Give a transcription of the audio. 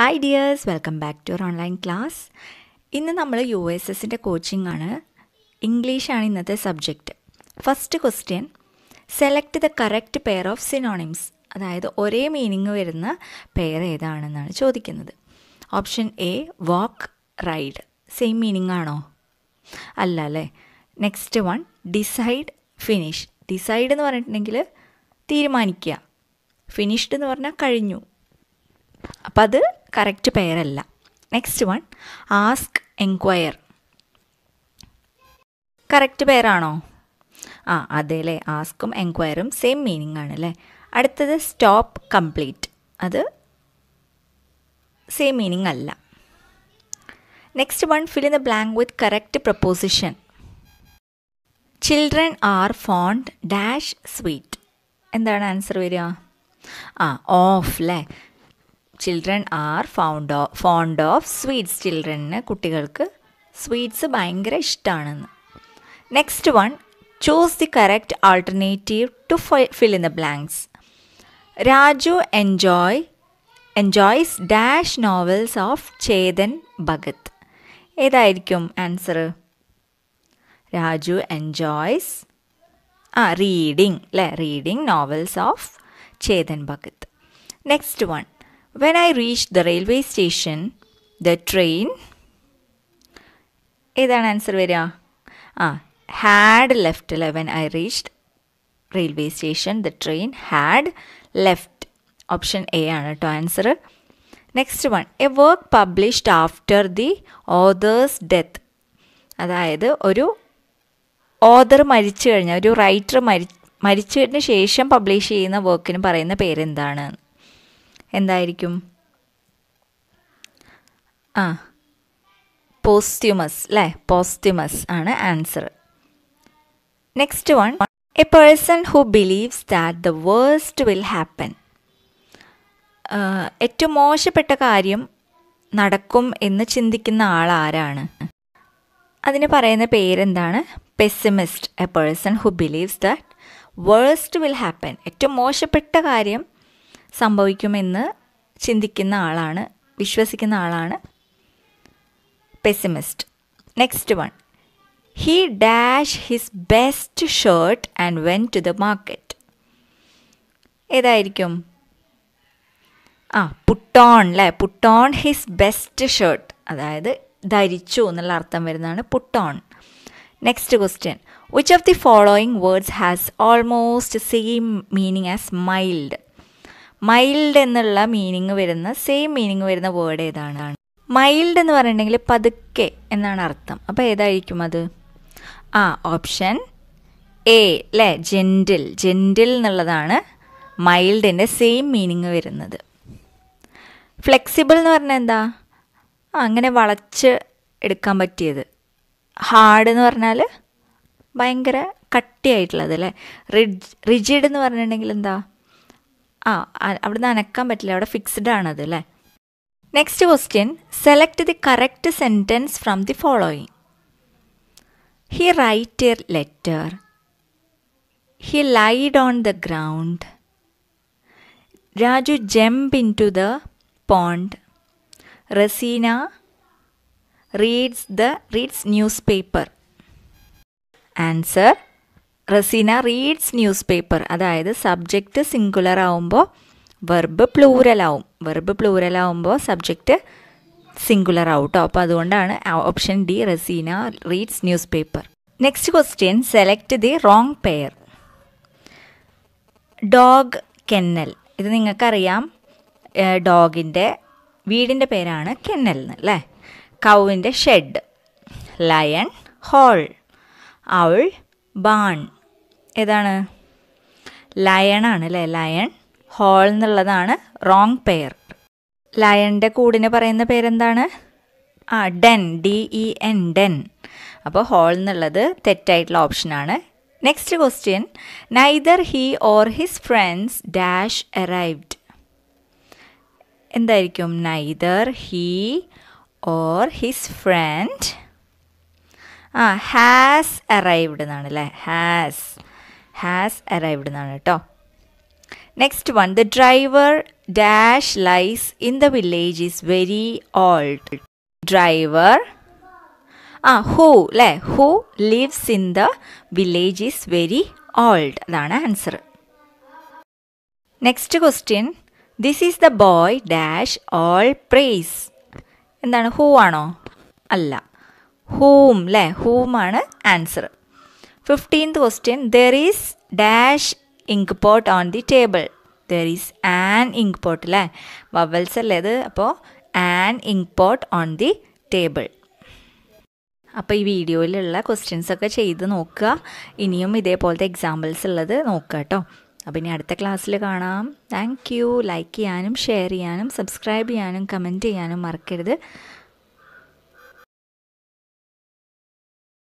hi dears welcome back to our online class ഇന്ന് നമ്മൾ U S എസിൻ്റെ coaching ആണ് ഇംഗ്ലീഷാണ് ഇന്നത്തെ subject first question select the correct pair of synonyms അതായത് ഒരേ മീനിങ് വരുന്ന പെയർ ഏതാണെന്നാണ് ചോദിക്കുന്നത് option A walk ride same meaning ആണോ അല്ല അല്ലേ next one decide finish decide എന്ന് പറഞ്ഞിട്ടുണ്ടെങ്കിൽ തീരുമാനിക്കുക ഫിനിഷ്ഡ് എന്ന് പറഞ്ഞാൽ കഴിഞ്ഞു അപ്പം അത് കറക്റ്റ് പേരല്ല next one ask enquire correct പേരാണോ ആ അതെ അല്ലേ ആസ്കും എൻക്വയറും സെയിം മീനിങ് ആണ് അല്ലേ അടുത്തത് സ്റ്റോപ്പ് കംപ്ലീറ്റ് അത് സെയിം മീനിങ് അല്ല next one fill in the blank with correct preposition children are fond dash sweet എന്താണ് ആൻസർ വരിക ആ ഓഫ് അല്ലേ children are found fond of sweets ചിൽഡ്രന് കുട്ടികൾക്ക് സ്വീറ്റ്സ് ഭയങ്കര ഇഷ്ടമാണെന്ന് next one choose the correct alternative to fill in the blanks Raju enjoy enjoys dash novels of Chetan Bhagat ഏതായിരിക്കും answer Raju enjoys ആ റീഡിംഗ് അല്ലേ reading novels of Chetan Bhagat next one When I reached the railway station, the train ഏതാണ് answer വരിക ആ had left അല്ലേ when I reached railway station the train had left option A ആണ് കേട്ടോ answer next one a work published after the author's death അതായത് ഒരു author മരിച്ചു കഴിഞ്ഞാൽ ഒരു റൈറ്റർ മരി മരിച്ചതിന് ശേഷം പബ്ലിഷ് ചെയ്യുന്ന വർക്കിന് പറയുന്ന പേരെന്താണ് എന്തായിരിക്കും ആ പോസ്റ്റ്യൂമസ് അല്ലേ പോസ്റ്റ്യൂമസ് ആണ് answer next one a person who believes that the worst will happen ഏറ്റവും മോശപ്പെട്ട കാര്യം നടക്കും എന്ന് ചിന്തിക്കുന്ന ആൾ ആരാണ് അതിന് പറയുന്ന പേരെന്താണ് pessimist a person who believes that worst will happen ഏറ്റവും മോശപ്പെട്ട കാര്യം സംഭവിക്കുമെന്ന് ചിന്തിക്കുന്ന ആളാണ് വിശ്വസിക്കുന്ന ആളാണ് pessimist next one he dash his best shirt and went to the market ഏതായിരിക്കും ആ പുട്ടോൺ അല്ലേ പുട്ടോൺ ഹിസ് ബെസ്റ്റ് ഷർട്ട് അതായത് ധരിച്ചു എന്നുള്ള അർത്ഥം വരുന്നതാണ് put on next question which of the following words has almost same meaning as mild mild എന്നുള്ള meaning വരുന്ന സെയിം മീനിങ് വരുന്ന വേർഡ് ഏതാണ് മൈൽഡ് എന്ന് പറഞ്ഞിട്ടുണ്ടെങ്കിൽ പതുക്കെ എന്നാണ് അർത്ഥം അപ്പോൾ ഏതായിരിക്കും അത് ആ ഓപ്ഷൻ എ അല്ലേ ജെൻറ്റിൽ ജെൻറ്റിൽ എന്നുള്ളതാണ് മൈൽഡിൻ്റെ സെയിം മീനിങ് വരുന്നത് ഫ്ലെക്സിബിൾ എന്ന് പറഞ്ഞാൽ എന്താ അങ്ങനെ വളച്ച് എടുക്കാൻ പറ്റിയത് ഹാർഡ് എന്ന് പറഞ്ഞാൽ ഭയങ്കര കട്ടിയായിട്ടുള്ളത് അല്ലേ റിഡ് റിജിഡ് എന്ന് പറഞ്ഞിട്ടുണ്ടെങ്കിൽ എന്താ ആ അവിടെ നനക്കാൻ പറ്റില്ല അവിടെ ഫിക്സ്ഡ് ആണത് അല്ലേ next question select the correct sentence from the following he write a letter he lied on the ground Raju jump into the pond Raseena reads the reads newspaper answer Raseena reads newspaper അതായത് subject singular ആവുമ്പോൾ verb ആവും verb ആവുമ്പോൾ subject singular ആവും കേട്ടോ അപ്പോൾ അതുകൊണ്ടാണ് option D Raseena reads newspaper next question select the wrong pair dog kennel ഇത് നിങ്ങൾക്കറിയാം ഡോഗിൻ്റെ വീടിൻ്റെ പേരാണ് കെന്നൽ അല്ലേ കൗവിൻ്റെ shed lion hole owl barn ഏതാണ് ലയണാണ് അല്ലേ ലയൺ ഹോൾ എന്നുള്ളതാണ് റോങ് പെയർ ലയണിൻ്റെ കൂടിന് പറയുന്ന പേരെന്താണ് ആ den D E N den അപ്പോൾ ഹോൾ എന്നുള്ളത് തെറ്റായിട്ടുള്ള ഓപ്ഷനാണ് next question neither he or his friends dash arrived എന്തായിരിക്കും neither he or his friend ആ ഹാസ് അറൈവ്ഡ് എന്നാണ് അല്ലേ ഹാസ് ഹാസ് അറൈവ്ഡ് എന്നാണ് കേട്ടോ next one the driver dash lies in the village is very old driver ആ who അല്ലേ who lives in the village is very old അതാണ് answer next question this is the boy dash all praise എന്താണ് who ആണോ അല്ല whom അല്ലേ ഹൂമാണ് answer fifteenth question there is dash ink pot on the table there is an ink pot അല്ലേ vowels അല്ലേ അത് അപ്പോൾ an ink pot on the table അപ്പോൾ ഈ വീഡിയോയിലുള്ള ക്വസ്റ്റ്യൻസ് ഒക്കെ ചെയ്ത് നോക്കുക ഇനിയും ഇതേപോലത്തെ എക്സാമ്പിൾസ് ഉള്ളത് നോക്കുക കേട്ടോ അപ്പോൾ ഇനി അടുത്ത ക്ലാസ്സിൽ കാണാം താങ്ക് യു ലൈക്ക് ചെയ്യാനും ഷെയർ ചെയ്യാനും സബ്സ്ക്രൈബ് ചെയ്യാനും കമൻറ്റ് ചെയ്യാനും മറക്കരുത്